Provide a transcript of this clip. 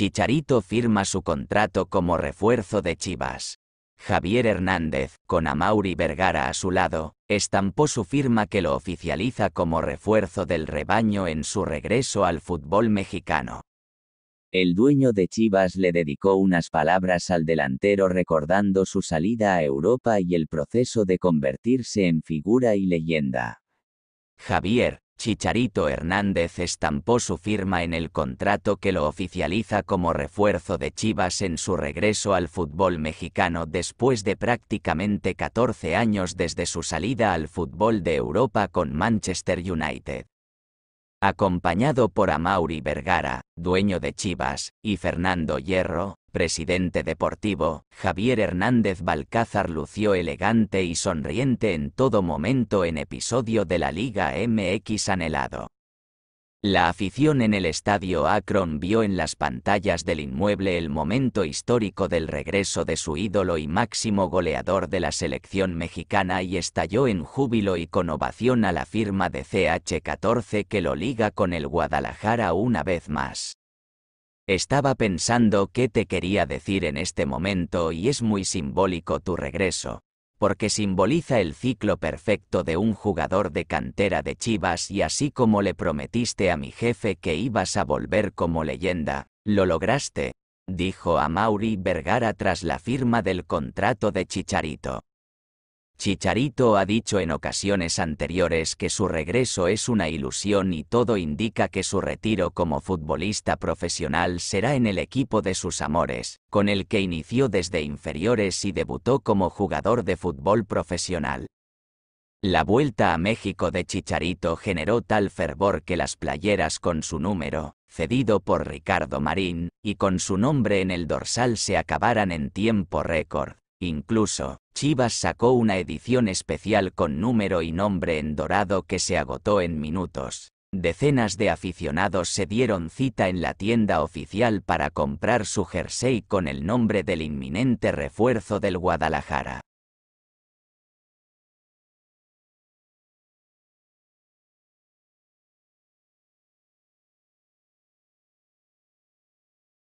Chicharito firma su contrato como refuerzo de Chivas. Javier Hernández, con Amauri Vergara a su lado, estampó su firma que lo oficializa como refuerzo del rebaño en su regreso al fútbol mexicano. El dueño de Chivas le dedicó unas palabras al delantero recordando su salida a Europa y el proceso de convertirse en figura y leyenda. Javier, Chicharito Hernández estampó su firma en el contrato que lo oficializa como refuerzo de Chivas en su regreso al fútbol mexicano después de prácticamente 14 años desde su salida al fútbol de Europa con Manchester United. Acompañado por Amauri Vergara, dueño de Chivas, y Fernando Hierro, presidente deportivo, Javier Hernández Balcázar lució elegante y sonriente en todo momento en episodio de la Liga MX anhelado. La afición en el estadio Akron vio en las pantallas del inmueble el momento histórico del regreso de su ídolo y máximo goleador de la selección mexicana y estalló en júbilo y con ovación a la firma de CH14 que lo liga con el Guadalajara una vez más. Estaba pensando qué te quería decir en este momento y es muy simbólico tu regreso, porque simboliza el ciclo perfecto de un jugador de cantera de Chivas y así como le prometiste a mi jefe que ibas a volver como leyenda, lo lograste, dijo a Mauri Vergara tras la firma del contrato de Chicharito. Chicharito ha dicho en ocasiones anteriores que su regreso es una ilusión y todo indica que su retiro como futbolista profesional será en el equipo de sus amores, con el que inició desde inferiores y debutó como jugador de fútbol profesional. La vuelta a México de Chicharito generó tal fervor que las playeras con su número, cedido por Ricardo Marín, y con su nombre en el dorsal se acabaran en tiempo récord. Incluso, Chivas sacó una edición especial con número y nombre en dorado que se agotó en minutos. Decenas de aficionados se dieron cita en la tienda oficial para comprar su jersey con el nombre del inminente refuerzo del Guadalajara.